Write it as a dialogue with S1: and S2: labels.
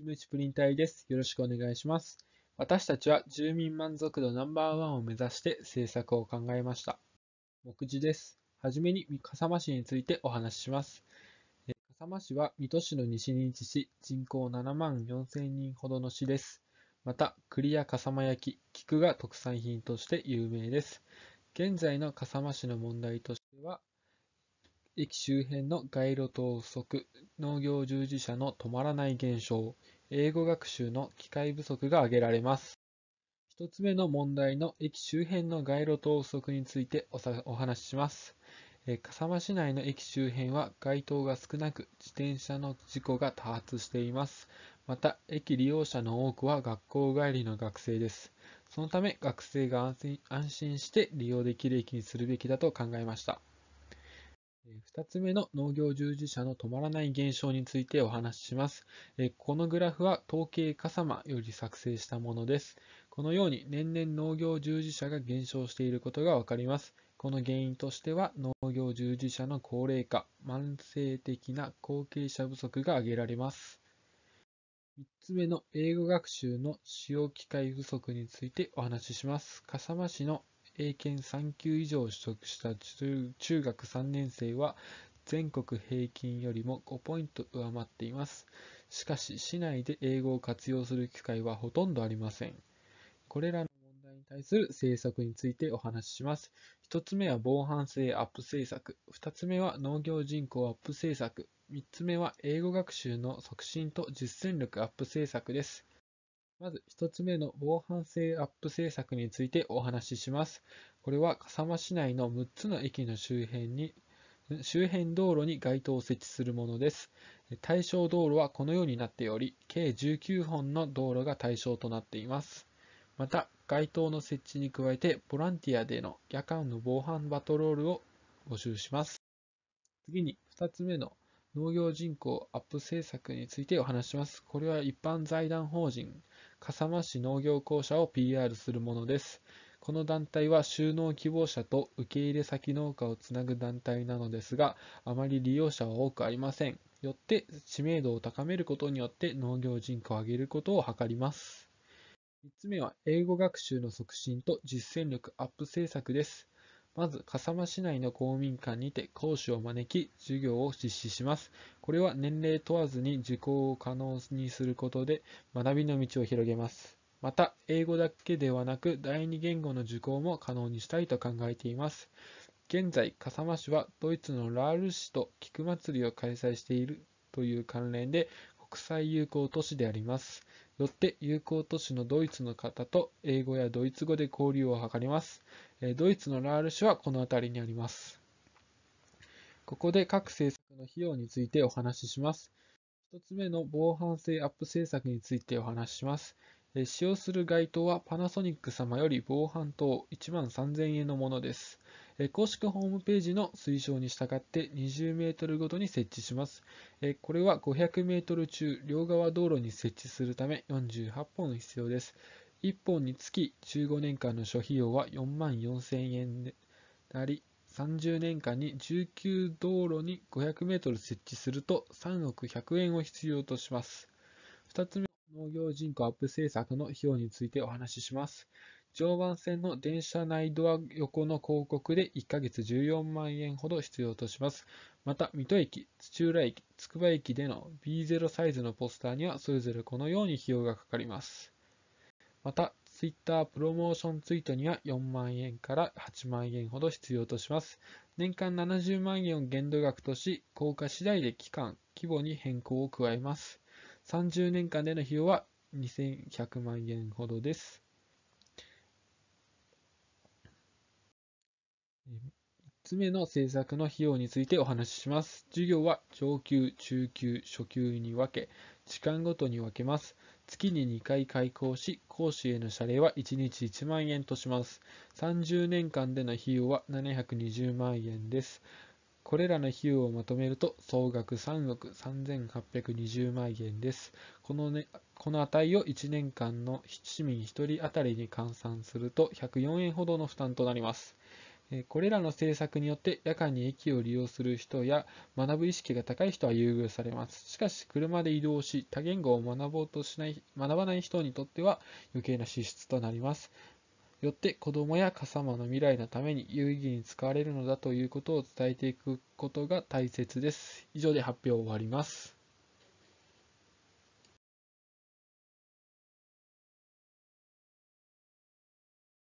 S1: 事ムチプリン体です。よろしくお願いします。私たちは住民満足度ナンバーワンを目指して政策を考えました。目次です。はじめに笠間市についてお話しします。笠間市は水戸市の西に位置し、人口7万4000人ほどの市です。また、栗や笠間焼菊が特産品として有名です。現在の笠間市の問題としては、駅周辺の街路灯不足、農業従事者の止まらない現象、英語学習の機会不足が挙げられます。1つ目の問題の駅周辺の街路灯不足についてお話しします。笠間市内の駅周辺は街灯が少なく自転車の事故が多発していますまた駅利用者の多くは学校帰りの学生ですそのため学生が安心して利用できる駅にするべきだと考えました2つ目の農業従事者の止まらない現象についてお話しします。このグラフは統計笠間より作成したものです。このように年々農業従事者が減少していることがわかります。この原因としては農業従事者の高齢化、慢性的な後継者不足が挙げられます。3つ目の英語学習の使用機会不足についてお話しします。笠間市の英検3級以上を取得した中学3年生は全国平均よりも5ポイント上回っています。しかし、市内で英語を活用する機会はほとんどありません。これらの問題に対する政策についてお話しします。1つ目は防犯性アップ政策、2つ目は農業人口アップ政策、3つ目は英語学習の促進と実践力アップ政策です。まず1つ目の防犯性アップ政策についてお話しします。これは笠間市内の6つの駅の周辺に周辺道路に街灯を設置するものです。対象道路はこのようになっており、計19本の道路が対象となっています。また、街灯の設置に加えて、ボランティアでの夜間の防犯パトロールを募集します。次に2つ目の農業人口アップ政策についてお話します。これは一般財団法人笠間市農業公社を PR するものです。この団体は収納希望者と受け入れ先農家をつなぐ団体なのですが、あまり利用者は多くありません。よって知名度を高めることによって農業人口を上げることを図ります。3つ目は英語学習の促進と実践力アップ政策です。まず、笠間市内の公民館にて講師を招き、授業を実施します。これは年齢問わずに受講を可能にすることで、学びの道を広げます。また、英語だけではなく、第二言語の受講も可能にしたいと考えています。現在、笠間市はドイツのラール市と菊祭りを開催しているという関連で、国際友好都市であります。よって友好都市のドイツの方と英語やドイツ語で交流を図ります。ドイツのラール市はこの辺りにあります。ここで各政策の費用についてお話しします。1つ目の防犯性アップ政策についてお話しします。使用する街灯はパナソニック様より防犯灯1万3000円のものです。公式ホームページの推奨に従って20メートルごとに設置します。これは500メートル中両側道路に設置するため48本必要です。1本につき15年間の諸費用は4万4000円であり、30年間に19道路に500メートル設置すると3億100円を必要とします。2つ目、農業人口アップ政策の費用についてお話しします。常磐線の電車内ドア横の広告で1ヶ月14万円ほど必要とします。また、水戸駅、土浦駅、つくば駅での B0 サイズのポスターにはそれぞれこのように費用がかかります。また、Twitter プロモーションツイートには4万円から8万円ほど必要とします。年間70万円を限度額とし、効果次第で期間、規模に変更を加えます。30年間での費用は2100万円ほどです。3つ目の政策の費用についてお話しします。授業は上級、中級、初級に分け、時間ごとに分けます。月に2回開講し、講師への謝礼は1日1万円とします。30年間での費用は720万円です。これらの費用をまとめると総額3億3820万円です。この,、ね、この値を1年間の市民1人当たりに換算すると104円ほどの負担となります。これらの政策によって夜間に駅を利用する人や学ぶ意識が高い人は優遇されます。しかし、車で移動し、多言語を学ぼうとしない、学ばない人にとっては余計な支出となります。よって子供や笠様の未来のために有意義に使われるのだということを伝えていくことが大切です。以上で発表を終わります。